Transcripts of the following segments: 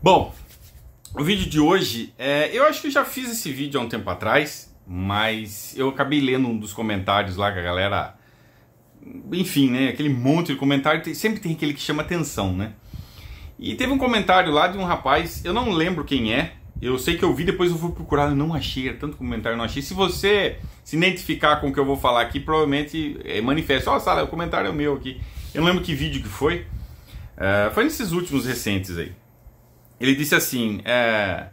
Bom, o vídeo de hoje, é, eu acho que eu já fiz esse vídeo há um tempo atrás, mas eu acabei lendo um dos comentários lá que a galera. Enfim, né? Aquele monte de comentário, sempre tem aquele que chama atenção, né? E teve um comentário lá de um rapaz, eu não lembro quem é, eu sei que eu vi, depois eu fui procurar, eu não achei, tanto comentário, não achei. Se você se identificar com o que eu vou falar aqui, provavelmente é, manifesta. Ó, oh, Sala, o comentário é meu aqui. Eu não lembro que vídeo que foi. Uh, foi nesses últimos recentes aí. Ele disse assim: é,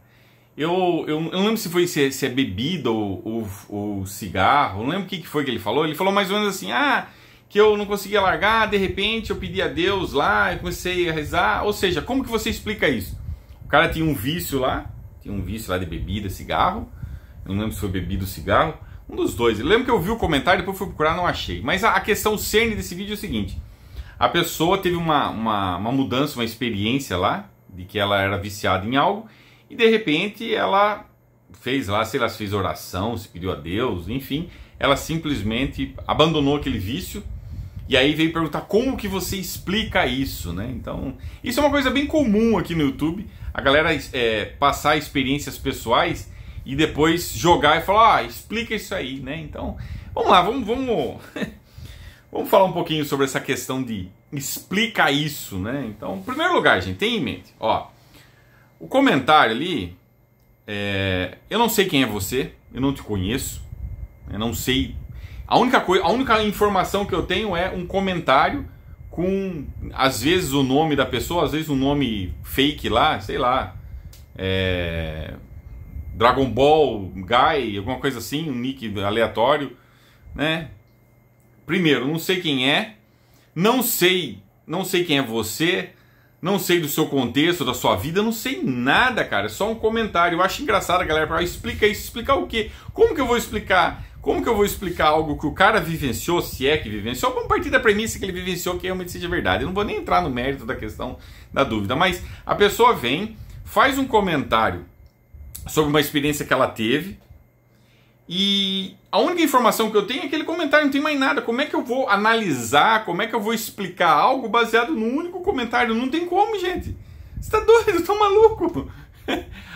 eu, eu, eu, não lembro se foi se, se é bebida ou, ou, ou, cigarro, não lembro o que, que foi que ele falou. Ele falou mais ou menos assim: ah, que eu não conseguia largar, de repente eu pedi a Deus lá, eu comecei a rezar. Ou seja, como que você explica isso? O cara tinha um vício lá, tinha um vício lá de bebida, cigarro. Eu não lembro se foi bebida ou cigarro. Um dos dois. Eu lembro que eu vi o comentário, depois fui procurar, não achei. Mas a, a questão cerne desse vídeo é o seguinte: a pessoa teve uma, uma, uma mudança, uma experiência lá, de que ela era viciada em algo e de repente ela fez lá, sei lá, se fez oração, se pediu a Deus, enfim, ela simplesmente abandonou aquele vício e aí veio perguntar como que você explica isso, né? Então, isso é uma coisa bem comum aqui no YouTube, a galera é, passar experiências pessoais e depois jogar e falar, ah, explica isso aí, né? Então, vamos lá, vamos, vamos, vamos falar um pouquinho sobre essa questão de explica isso, né? Então, em primeiro lugar, gente, tem em mente, ó, o comentário ali, é, eu não sei quem é você, eu não te conheço, eu né, não sei. A única coisa, a única informação que eu tenho é um comentário com às vezes o nome da pessoa, às vezes um nome fake lá, sei lá, é, Dragon Ball Guy, alguma coisa assim, um nick aleatório, né? Primeiro, não sei quem é, não sei, não sei quem é você, não sei do seu contexto, da sua vida, não sei nada, cara. É só um comentário. Eu acho engraçado a galera falar, explica isso, explicar o quê? Como que eu vou explicar? Como que eu vou explicar algo que o cara vivenciou, se é que vivenciou? Vamos partir da premissa que ele vivenciou, que realmente seja verdade. Eu não vou nem entrar no mérito da questão da dúvida, mas a pessoa vem, faz um comentário sobre uma experiência que ela teve, e a única informação que eu tenho é aquele comentário, não tem mais nada. Como é que eu vou analisar, como é que eu vou explicar algo baseado no único comentário? Não tem como, gente. Você tá doido, tá maluco.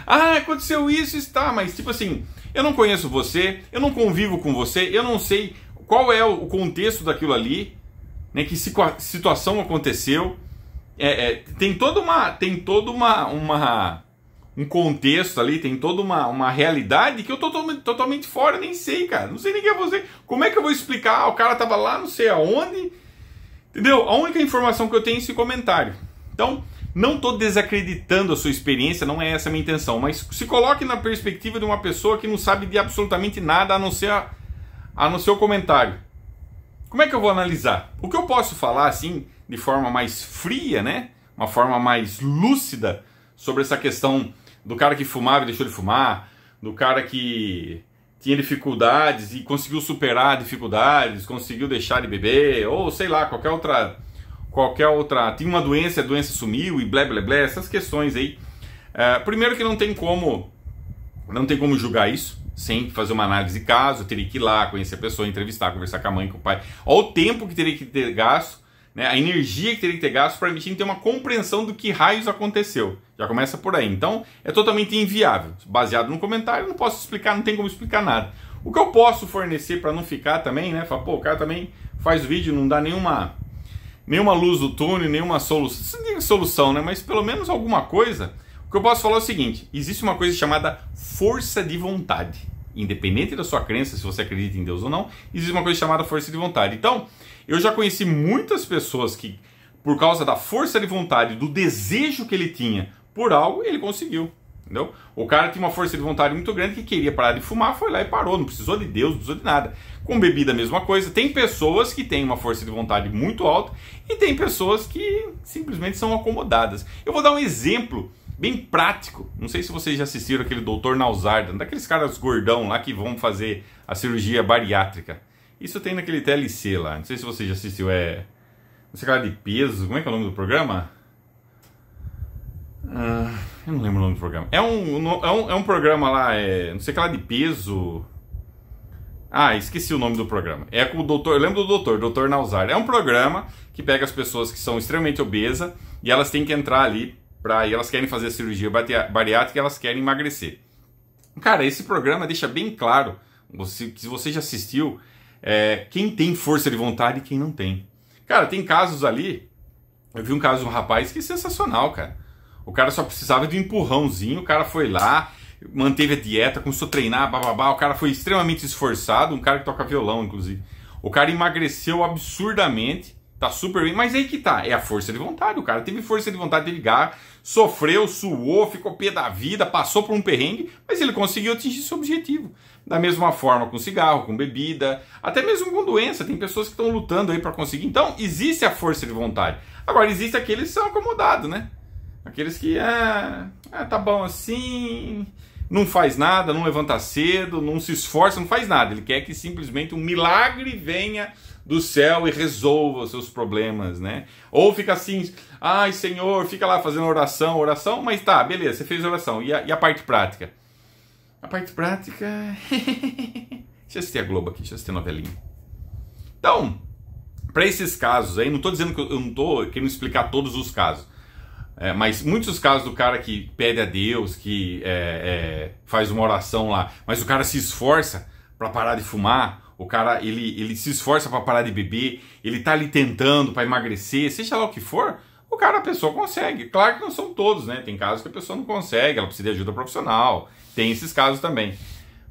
ah, aconteceu isso, está, mas tipo assim, eu não conheço você, eu não convivo com você, eu não sei qual é o contexto daquilo ali, né? Que situação aconteceu. É, é, tem toda uma. Tem toda uma. uma um contexto ali, tem toda uma, uma realidade que eu tô totalmente, totalmente fora, nem sei, cara. Não sei nem que é você. Como é que eu vou explicar? Ah, o cara tava lá, não sei aonde. Entendeu? A única informação que eu tenho é esse comentário. Então, não estou desacreditando a sua experiência, não é essa a minha intenção, mas se coloque na perspectiva de uma pessoa que não sabe de absolutamente nada a não ser, a, a não ser o comentário. Como é que eu vou analisar? O que eu posso falar assim, de forma mais fria, né? Uma forma mais lúcida sobre essa questão do cara que fumava e deixou de fumar, do cara que tinha dificuldades e conseguiu superar dificuldades, conseguiu deixar de beber, ou sei lá, qualquer outra. Qualquer outra. Tinha uma doença, a doença sumiu e blé blé blé, essas questões aí. É, primeiro que não tem como. Não tem como julgar isso, sem fazer uma análise de caso, teria que ir lá, conhecer a pessoa, entrevistar, conversar com a mãe, com o pai. Olha o tempo que teria que ter gasto né, a energia que teria que ter gasto para Hermitage ter uma compreensão do que raios aconteceu. Já começa por aí. Então, é totalmente inviável. Baseado no comentário, não posso explicar, não tem como explicar nada. O que eu posso fornecer para não ficar também, né? Falar, pô, o cara também faz vídeo, não dá nenhuma nenhuma luz do túnel, nenhuma solução, não é solução, né? Mas pelo menos alguma coisa. O que eu posso falar é o seguinte: existe uma coisa chamada força de vontade independente da sua crença, se você acredita em Deus ou não, existe uma coisa chamada força de vontade. Então, eu já conheci muitas pessoas que, por causa da força de vontade, do desejo que ele tinha por algo, ele conseguiu. Entendeu? O cara tinha uma força de vontade muito grande que queria parar de fumar, foi lá e parou, não precisou de Deus, não precisou de nada. Com bebida a mesma coisa. Tem pessoas que têm uma força de vontade muito alta e tem pessoas que simplesmente são acomodadas. Eu vou dar um exemplo bem prático. Não sei se vocês já assistiram aquele doutor Nausardan, daqueles caras gordão lá que vão fazer a cirurgia bariátrica. Isso tem naquele TLC lá. Não sei se você já assistiu. É. Não sei lá de peso. Como é que é o nome do programa? Ah, eu não lembro o nome do programa. É um, é um, é um programa lá, é, não sei lá de peso. Ah, esqueci o nome do programa. É com o doutor, eu lembro do doutor, doutor Nausar. É um programa que pega as pessoas que são extremamente obesas e elas têm que entrar ali para e elas querem fazer a cirurgia bariátrica e elas querem emagrecer. Cara, esse programa deixa bem claro, você, se você já assistiu, é, quem tem força de vontade e quem não tem. Cara, tem casos ali. Eu vi um caso de um rapaz que é sensacional, cara. O cara só precisava de um empurrãozinho, o cara foi lá, manteve a dieta, começou a treinar, bababá. O cara foi extremamente esforçado, um cara que toca violão, inclusive. O cara emagreceu absurdamente Tá super bem, mas aí que tá, é a força de vontade. O cara teve força de vontade de ligar, sofreu, suou, ficou pé da vida, passou por um perrengue, mas ele conseguiu atingir seu objetivo. Da mesma forma com cigarro, com bebida, até mesmo com doença. Tem pessoas que estão lutando aí para conseguir. Então, existe a força de vontade. Agora, existe aqueles que são acomodados, né? Aqueles que, ah, ah, tá bom assim, não faz nada, não levanta cedo, não se esforça, não faz nada. Ele quer que simplesmente um milagre venha do céu e resolva os seus problemas, né? Ou fica assim, ai Senhor, fica lá fazendo oração, oração, mas tá, beleza, você fez oração. E a, e a parte prática? A parte prática. deixa eu assistir a Globo aqui, deixa eu assistir a novelinha. Então, para esses casos aí, não estou dizendo que eu, não estou querendo explicar todos os casos. É, mas muitos casos do cara que pede a Deus, que é, é, faz uma oração lá, mas o cara se esforça para parar de fumar, o cara ele, ele se esforça para parar de beber, ele tá ali tentando para emagrecer, seja lá o que for, o cara, a pessoa consegue. Claro que não são todos, né? Tem casos que a pessoa não consegue, ela precisa de ajuda profissional, tem esses casos também.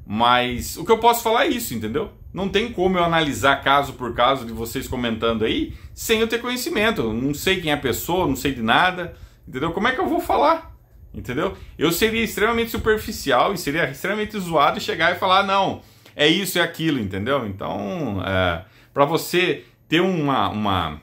Mas o que eu posso falar é isso, entendeu? Não tem como eu analisar caso por caso de vocês comentando aí sem eu ter conhecimento. Eu não sei quem é a pessoa, não sei de nada, entendeu? Como é que eu vou falar? Entendeu? Eu seria extremamente superficial e seria extremamente zoado chegar e falar: ah, não, é isso, é aquilo, entendeu? Então, é, para você ter uma. uma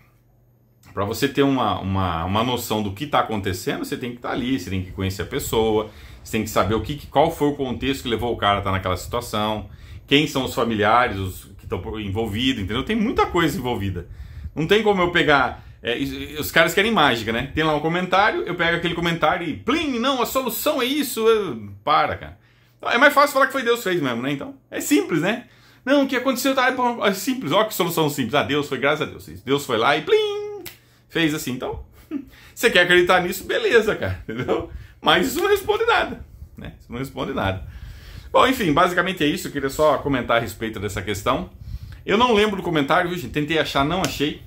para você ter uma, uma, uma noção do que está acontecendo, você tem que estar tá ali, você tem que conhecer a pessoa, você tem que saber o que, qual foi o contexto que levou o cara a estar tá naquela situação, quem são os familiares os que estão envolvidos, entendeu? Tem muita coisa envolvida. Não tem como eu pegar. É, os caras querem mágica, né? Tem lá um comentário, eu pego aquele comentário e plim, não, a solução é isso. Eu, para, cara. Então, é mais fácil falar que foi Deus que fez mesmo, né? Então, é simples, né? Não, o que aconteceu tá, é, é simples, olha que solução simples. Ah, Deus foi, graças a Deus. Deus foi lá e plim, fez assim. Então, você quer acreditar nisso? Beleza, cara, entendeu? Mas isso não responde nada, né? Isso não responde nada. Bom, enfim, basicamente é isso. Eu queria só comentar a respeito dessa questão. Eu não lembro do comentário, viu, gente? Tentei achar, não achei.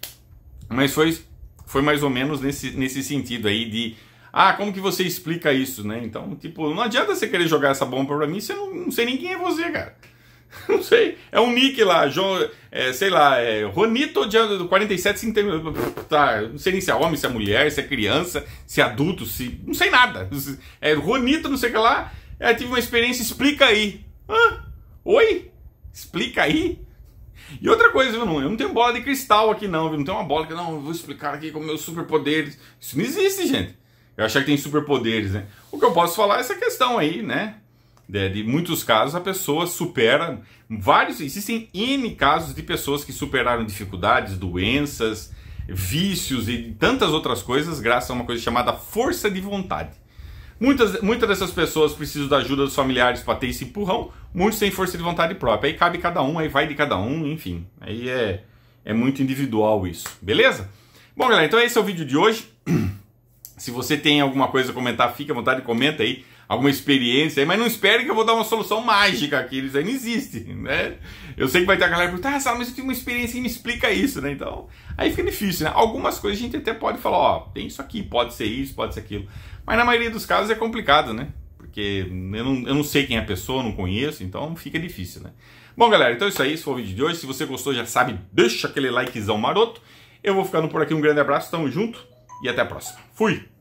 Mas foi, foi mais ou menos nesse, nesse sentido aí de ah, como que você explica isso, né? Então, tipo, não adianta você querer jogar essa bomba pra mim, você não, não sei nem quem é você, cara. não sei. É um nick lá, João, é, sei lá, é Ronito de 47 se tá, não sei nem se é homem, se é mulher, se é criança, se é adulto, se. Não sei nada. É Ronito, não sei o que lá. É, tive uma experiência, explica aí. Hã? Oi? Explica aí? E outra coisa, eu não, eu não tenho bola de cristal aqui, não, viu? Não tenho uma bola que não, eu vou explicar aqui com meus superpoderes. Isso não existe, gente. Eu achar que tem superpoderes, né? O que eu posso falar é essa questão aí, né? De, de muitos casos a pessoa supera vários, existem N casos de pessoas que superaram dificuldades, doenças, vícios e tantas outras coisas graças a uma coisa chamada força de vontade. Muitas, muitas dessas pessoas precisam da ajuda dos familiares para ter esse empurrão, muitos têm força de vontade própria. Aí cabe cada um, aí vai de cada um, enfim. Aí é, é muito individual isso, beleza? Bom, galera, então esse é o vídeo de hoje. Se você tem alguma coisa a comentar, fique à vontade, comenta aí alguma experiência aí, mas não espere que eu vou dar uma solução mágica aqui, isso aí não existe, né? Eu sei que vai ter a galera perguntando, ah, mas eu tenho uma experiência que me explica isso, né? Então, aí fica difícil, né? Algumas coisas a gente até pode falar, ó, tem isso aqui, pode ser isso, pode ser aquilo, mas na maioria dos casos é complicado, né? Porque eu não, eu não sei quem é a pessoa, não conheço, então fica difícil, né? Bom, galera, então é isso aí, esse foi o vídeo de hoje. Se você gostou, já sabe, deixa aquele likezão maroto. Eu vou ficando por aqui, um grande abraço, tamo junto e até a próxima. Fui!